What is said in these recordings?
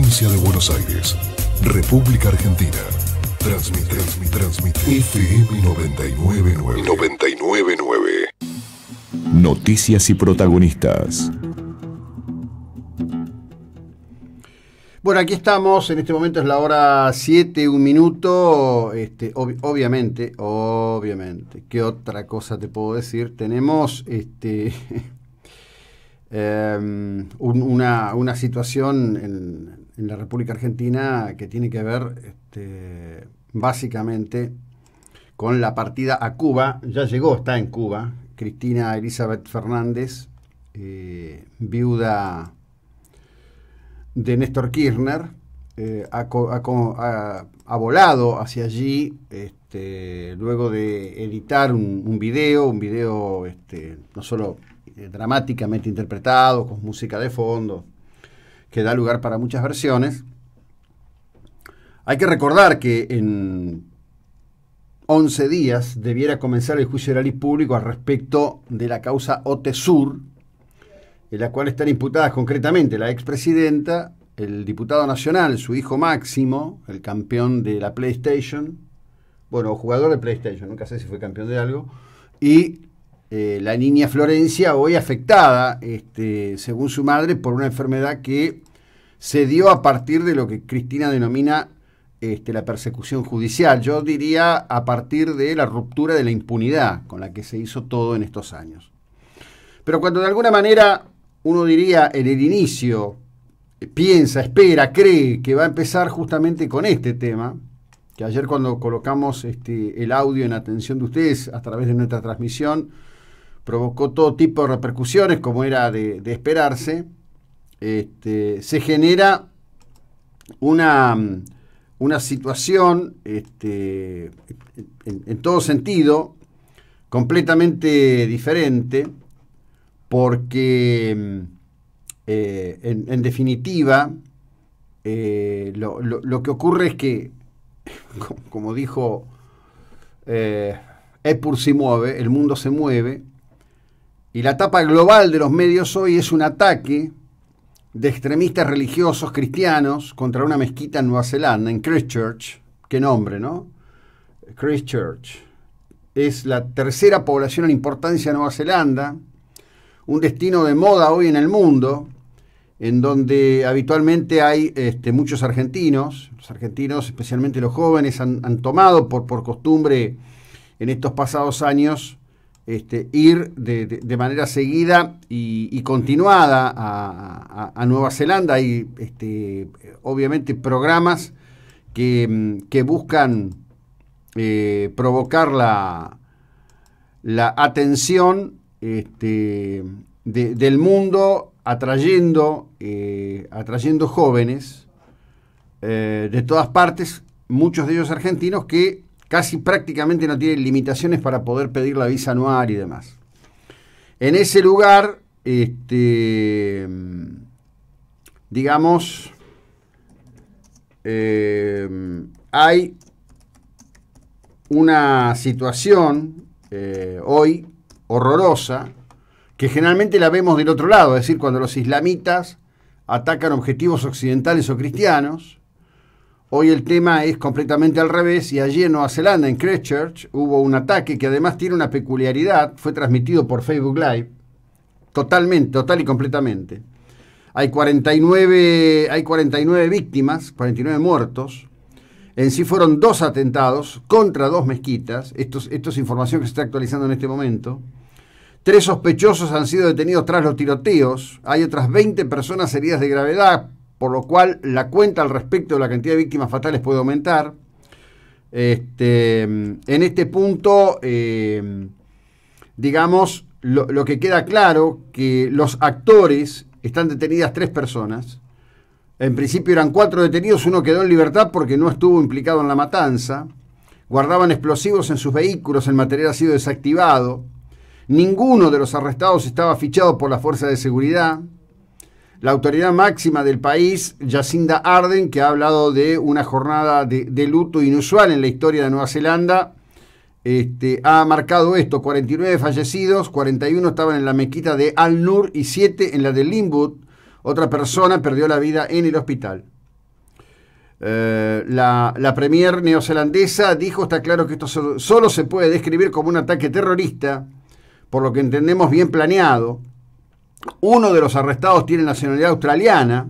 provincia de Buenos Aires, República Argentina. Transmit, transmit, transmite. FM 999. 999. Noticias y protagonistas. Bueno, aquí estamos, en este momento es la hora 7, un minuto. Este, obviamente, obviamente, ¿qué otra cosa te puedo decir? Tenemos este, em, una, una, situación en, en la República Argentina que tiene que ver este, básicamente con la partida a Cuba. Ya llegó, está en Cuba. Cristina Elizabeth Fernández, eh, viuda de Néstor Kirchner, eh, ha, volado hacia allí este, luego de editar un, video, un video este, no solo eh, dramáticamente interpretado, con música de fondo, que da lugar para muchas versiones. Hay que recordar que en 11 días debiera comenzar el juicio oral y público al respecto de la causa OTESUR, en la cual están imputadas concretamente la expresidenta, el diputado nacional, su hijo Máximo, el campeón de la PlayStation, bueno, jugador de PlayStation, nunca sé si fue campeón de algo, y eh, la niña Florencia, hoy afectada, este, según su madre, por una enfermedad que se dio a partir de lo que Cristina denomina este, la persecución judicial. Yo diría a partir de la ruptura de la impunidad con la que se hizo todo en estos años. Pero cuando de alguna manera uno diría en el inicio, eh, piensa, espera, cree que va a empezar justamente con este tema, que ayer cuando colocamos este, el audio en atención de ustedes a través de nuestra transmisión, provocó todo tipo de repercusiones, como era de, esperarse, este, se genera una, una situación este, en, todo sentido completamente diferente, porque eh, en, definitiva eh, lo, que ocurre es que, como dijo eh, Epur si mueve, el mundo se mueve, y la etapa global de los medios hoy es un ataque de extremistas religiosos cristianos contra una mezquita en Nueva Zelanda, en Christchurch. Qué nombre, ¿no? Christchurch. Es la tercera población en importancia de Nueva Zelanda, un destino de moda hoy en el mundo, en donde habitualmente hay este, muchos argentinos. Los argentinos, especialmente los jóvenes, han, tomado por, por costumbre en estos pasados años este, ir de, manera seguida y, continuada a, Nueva Zelanda. Hay este, obviamente programas que, mm, buscan eh, provocar la, atención este, del mundo atrayendo, eh, atrayendo jóvenes eh, de todas partes, muchos de ellos argentinos que casi prácticamente no tiene limitaciones para poder pedir la visa anual y demás. En ese lugar, este, digamos, eh, hay una situación eh, hoy horrorosa que generalmente la vemos del otro lado, es decir, cuando los islamitas atacan objetivos occidentales o cristianos, Hoy el tema es completamente al revés y allí en Nueva Zelanda, en Christchurch, hubo un ataque que además tiene una peculiaridad, fue transmitido por Facebook Live, totalmente, total y completamente. Hay 49, hay 49 víctimas, 49 muertos. En sí fueron dos atentados contra dos mezquitas. esto es información que se está actualizando en este momento. Tres sospechosos han sido detenidos tras los tiroteos. Hay otras 20 personas heridas de gravedad por lo cual la cuenta al respecto de la cantidad de víctimas fatales puede aumentar. Este, en este punto, eh, digamos, lo, que queda claro que los actores están detenidas tres personas. En principio eran cuatro detenidos, uno quedó en libertad porque no estuvo implicado en la matanza. Guardaban explosivos en sus vehículos, el material ha sido desactivado. Ninguno de los arrestados estaba fichado por la fuerza de seguridad la autoridad máxima del país, Jacinda Arden, que ha hablado de una jornada de, luto inusual en la historia de Nueva Zelanda, este, ha marcado esto, 49 fallecidos, 41 estaban en la mezquita de Al-Nur y 7 en la de Limbud. Otra persona perdió la vida en el hospital. Eh, la, premier neozelandesa dijo, está claro que esto solo se puede describir como un ataque terrorista, por lo que entendemos bien planeado, uno de los arrestados tiene nacionalidad australiana.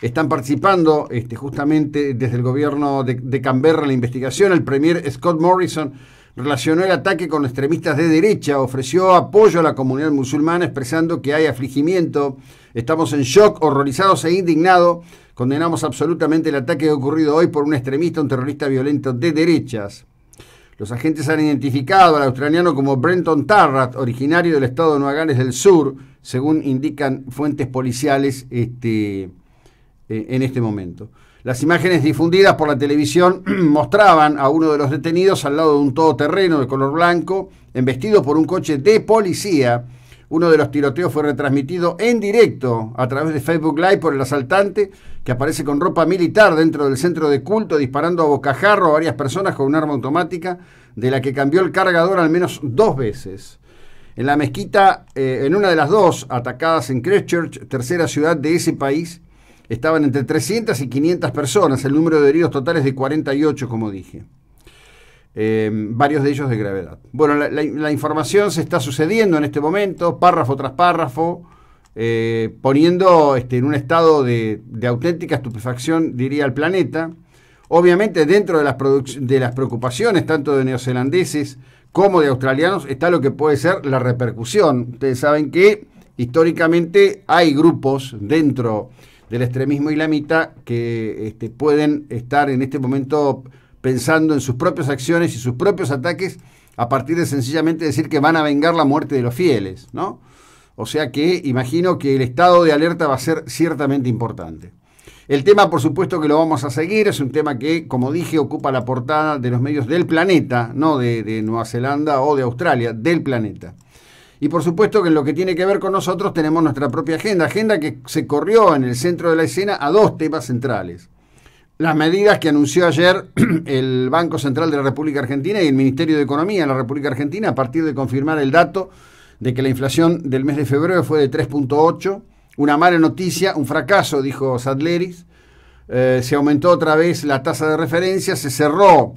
Están participando este, justamente desde el gobierno de, Canberra en la investigación. El premier Scott Morrison relacionó el ataque con extremistas de derecha, ofreció apoyo a la comunidad musulmana expresando que hay afligimiento, estamos en shock, horrorizados e indignados, condenamos absolutamente el ataque ocurrido hoy por un extremista, un terrorista violento de derechas. Los agentes han identificado al australiano como Brenton Tarrat, originario del estado de Nueva Gales del Sur, según indican fuentes policiales este, eh, en este momento. Las imágenes difundidas por la televisión mostraban a uno de los detenidos al lado de un todoterreno de color blanco, embestido por un coche de policía uno de los tiroteos fue retransmitido en directo a través de Facebook Live por el asaltante que aparece con ropa militar dentro del centro de culto disparando a bocajarro a varias personas con un arma automática de la que cambió el cargador al menos dos veces. En la mezquita, eh, en una de las dos atacadas en Christchurch, tercera ciudad de ese país, estaban entre 300 y 500 personas, el número de heridos totales de 48, como dije. Em, varios de ellos de gravedad. Bueno, la, información se está sucediendo en este momento, párrafo tras párrafo, eh, poniendo este, en un estado de, auténtica estupefacción, diría, el planeta. Obviamente dentro de las, de las preocupaciones tanto de neozelandeses como de australianos está lo que puede ser la repercusión. Ustedes saben que históricamente hay grupos dentro del extremismo islamita que este, pueden estar en este momento pensando en sus propias acciones y sus propios ataques a partir de sencillamente decir que van a vengar la muerte de los fieles, ¿no? O sea que imagino que el estado de alerta va a ser ciertamente importante. El tema, por supuesto, que lo vamos a seguir, es un tema que, como dije, ocupa la portada de los medios del planeta, no de, de Nueva Zelanda o de Australia, del planeta. Y por supuesto que en lo que tiene que ver con nosotros tenemos nuestra propia agenda, agenda que se corrió en el centro de la escena a dos temas centrales las medidas que anunció ayer el Banco Central de la República Argentina y el Ministerio de Economía de la República Argentina a partir de confirmar el dato de que la inflación del mes de febrero fue de 3.8, una mala noticia, un fracaso, dijo Sadleris. Eh, se aumentó otra vez la tasa de referencia, se cerró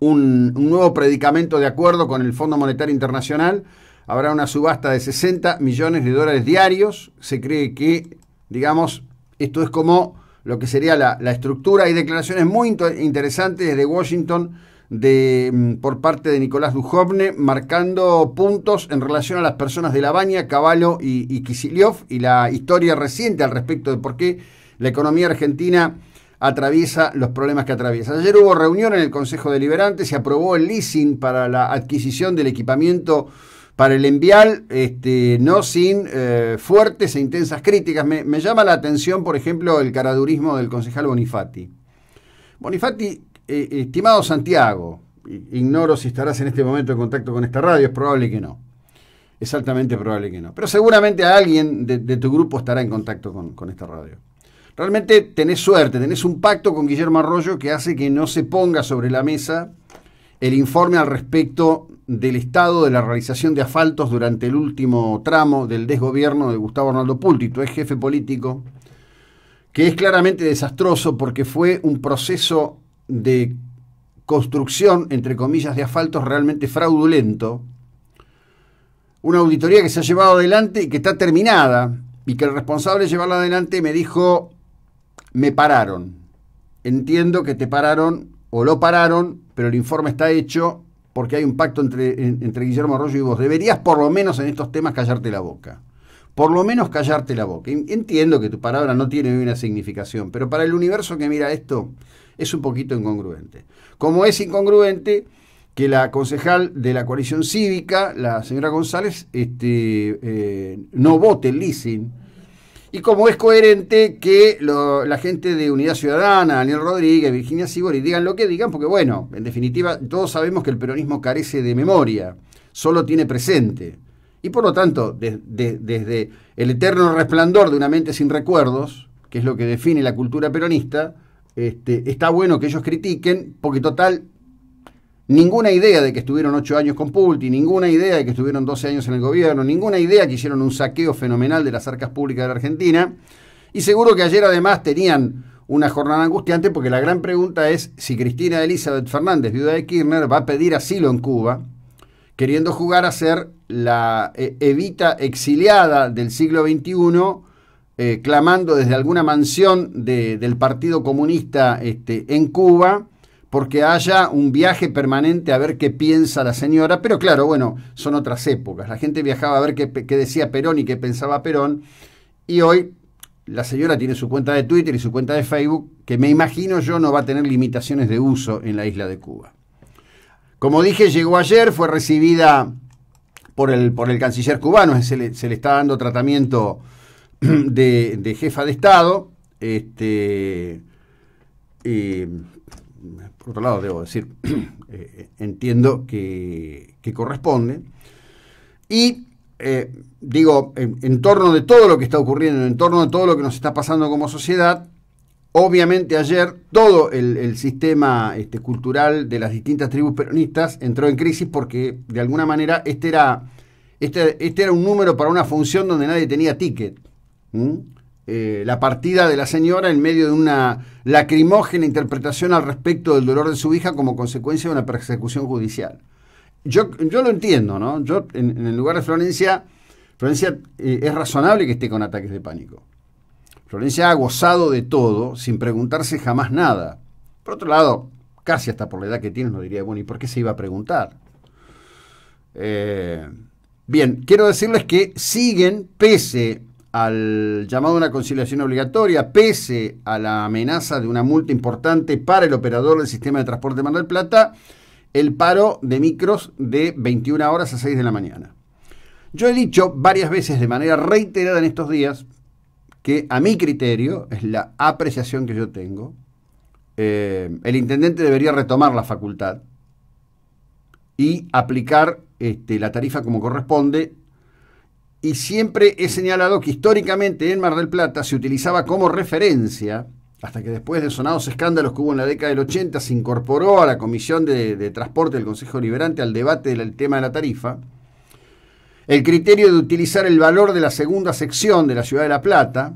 un, nuevo predicamento de acuerdo con el Fondo Monetario Internacional. Habrá una subasta de 60 millones de dólares diarios. Se cree que, digamos, esto es como lo que sería la, estructura. Hay declaraciones muy interesantes de Washington de, mm, por parte de Nicolás Dujovne, marcando puntos en relación a las personas de La Baña, Caballo y, y y la historia reciente al respecto de por qué la economía argentina atraviesa los problemas que atraviesa. Ayer hubo reunión en el Consejo Deliberante, se aprobó el leasing para la adquisición del equipamiento para el envial, este, no sin eh, fuertes e intensas críticas. Me, llama la atención, por ejemplo, el caradurismo del concejal Bonifati. Bonifati, eh, estimado Santiago, ignoro si estarás en este momento en contacto con esta radio, es probable que no. Es altamente probable que no. Pero seguramente alguien de, tu grupo estará en contacto con, con esta radio. Realmente tenés suerte, tenés un pacto con Guillermo Arroyo que hace que no se ponga sobre la mesa el informe al respecto del estado de la realización de asfaltos durante el último tramo del desgobierno de Gustavo Arnaldo Púltito, es jefe político, que es claramente desastroso porque fue un proceso de construcción, entre comillas, de asfaltos realmente fraudulento, una auditoría que se ha llevado adelante y que está terminada, y que el responsable de llevarla adelante me dijo, me pararon, entiendo que te pararon o lo pararon, pero el informe está hecho porque hay un pacto entre, entre Guillermo Arroyo y vos, deberías por lo menos en estos temas callarte la boca. Por lo menos callarte la boca. Entiendo que tu palabra no tiene una significación, pero para el universo que mira esto es un poquito incongruente. Como es incongruente que la concejal de la coalición cívica, la señora González, este, eh, no vote el leasing y como es coherente que la gente de Unidad Ciudadana, Daniel Rodríguez, Virginia Sibori, digan lo que digan, porque bueno, en definitiva todos sabemos que el peronismo carece de memoria, solo tiene presente. Y por lo tanto, desde el eterno resplandor de una mente sin recuerdos, que es lo que define la cultura peronista, este, está bueno que ellos critiquen, porque total ninguna idea de que estuvieron ocho años con Pulti, ninguna idea de que estuvieron 12 años en el gobierno, ninguna idea que hicieron un saqueo fenomenal de las arcas públicas de la Argentina. Y seguro que ayer además tenían una jornada angustiante porque la gran pregunta es si Cristina Elizabeth Fernández, viuda de Kirchner, va a pedir asilo en Cuba, queriendo jugar a ser la eh, evita exiliada del siglo XXI. Eh, clamando desde alguna mansión del Partido Comunista este, en Cuba, porque haya un viaje permanente a ver qué piensa la señora, pero claro, bueno, son otras épocas. La gente viajaba a ver qué, decía Perón y qué pensaba Perón, y hoy la señora tiene su cuenta de Twitter y su cuenta de Facebook, que me imagino yo no va a tener limitaciones de uso en la isla de Cuba. Como dije, llegó ayer, fue recibida por el, por el canciller cubano, se le, está dando tratamiento de, jefa de Estado. Este, eh, por otro lado, debo decir, eh, entiendo que, corresponde. Y eh, digo, en, torno de todo lo que está ocurriendo, en torno de todo lo que nos está pasando como sociedad, obviamente ayer todo el, sistema este, cultural de las distintas tribus peronistas entró en crisis porque de alguna manera este era, este, este era un número para una función donde nadie tenía ticket. Eh, la partida de la señora en medio de una lacrimógena interpretación al respecto del dolor de su hija como consecuencia de una persecución judicial. Yo, yo lo entiendo, ¿no? Yo, en, el lugar de Florencia, Florencia eh, es razonable que esté con ataques de pánico. Florencia ha gozado de todo sin preguntarse jamás nada. Por otro lado, casi hasta por la edad que tiene, no diría, bueno, ¿y por qué se iba a preguntar? Eh, bien, quiero decirles que siguen, pese al llamado a una conciliación obligatoria, pese a la amenaza de una multa importante para el operador del sistema de transporte de Mar del Plata, el paro de micros de 21 horas a 6 de la mañana. Yo he dicho varias veces de manera reiterada en estos días que a mi criterio, es la apreciación que yo tengo, eh, el intendente debería retomar la facultad y aplicar este, la tarifa como corresponde y siempre he señalado que históricamente en Mar del Plata se utilizaba como referencia, hasta que después de sonados escándalos que hubo en la década del 80 se incorporó a la Comisión de, Transporte del Consejo Liberante al debate del tema de la tarifa, el criterio de utilizar el valor de la segunda sección de la ciudad de La Plata,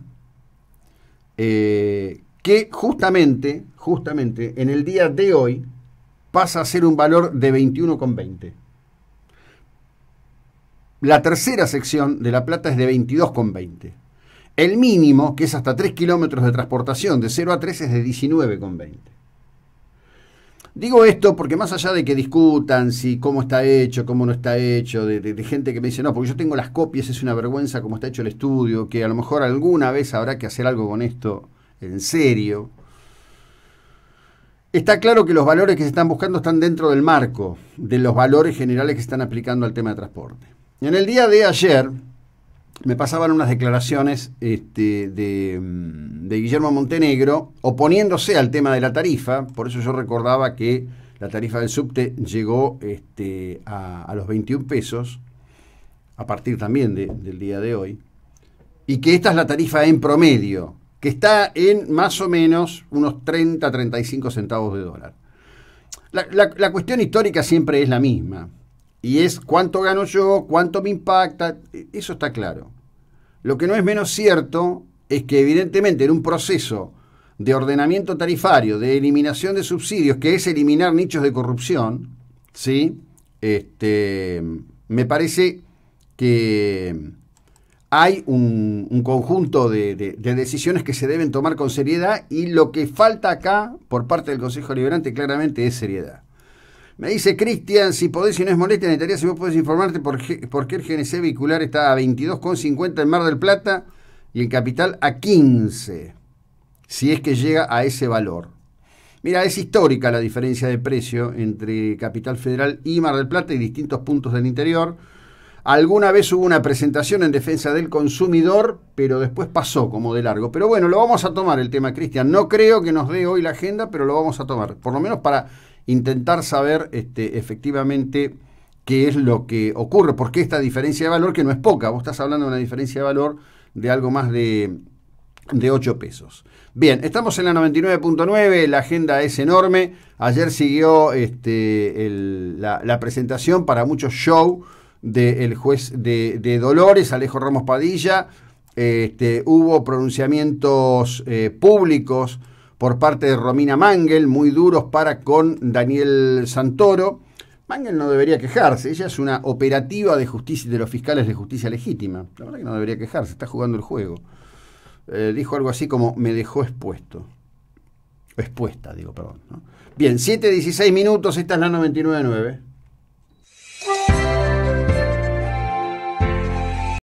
eh, que justamente, justamente en el día de hoy pasa a ser un valor de 21,20. La tercera sección de La Plata es de 22,20. El mínimo, que es hasta 3 kilómetros de transportación de 0 a 3, es de 19,20. Digo esto porque más allá de que discutan si cómo está hecho, cómo no está hecho, de, de, gente que me dice, no, porque yo tengo las copias, es una vergüenza cómo está hecho el estudio, que a lo mejor alguna vez habrá que hacer algo con esto en serio. Está claro que los valores que se están buscando están dentro del marco de los valores generales que se están aplicando al tema de transporte. En el día de ayer me pasaban unas declaraciones este, mm, de, Guillermo Montenegro oponiéndose al tema de la tarifa, por eso yo recordaba que la tarifa del subte llegó este, a, los 21 pesos, a partir también del día de hoy, y que esta es la tarifa en promedio, que está en más o menos unos 30, 35 centavos de dólar. la cuestión histórica siempre es la misma y es cuánto gano yo, cuánto me impacta, e, eso está claro. Lo que no es menos cierto es que evidentemente en un proceso de ordenamiento tarifario, de eliminación de subsidios, que es eliminar nichos de corrupción, ¿sí? este, me parece que hay un, conjunto de, de, decisiones que se deben tomar con seriedad y lo que falta acá por parte del Consejo Liberante claramente es seriedad. Me dice Cristian, si podés, si no es molestia, necesitaría si vos podés informarte por, por qué el GNC vehicular está a 22,50 en Mar del Plata y el Capital a 15, si es que llega a ese valor. Mira, es histórica la diferencia de precio entre Capital Federal y Mar del Plata y distintos puntos del interior. Alguna vez hubo una presentación en defensa del consumidor, pero después pasó como de largo. Pero bueno, lo vamos a tomar el tema, Cristian. No creo que nos dé hoy la agenda, pero lo vamos a tomar. Por lo menos para intentar saber este, efectivamente qué es lo que ocurre, porque esta diferencia de valor, que no es poca, vos estás hablando de una diferencia de valor de algo más de, 8 pesos. Bien, estamos en la 99.9, la agenda es enorme, ayer siguió este, la, presentación para muchos show del juez de, Dolores, Alejo Ramos Padilla, este, hubo pronunciamientos eh, públicos, por parte de Romina Mangel, muy duros para con Daniel Santoro. Mangel no debería quejarse, ella es una operativa de justicia de los fiscales de justicia legítima. La verdad que no debería quejarse, está jugando el juego. Eh, dijo algo así como me dejó expuesto. Expuesta, digo, perdón. bien Bien, 7.16 minutos, esta es la 99.9.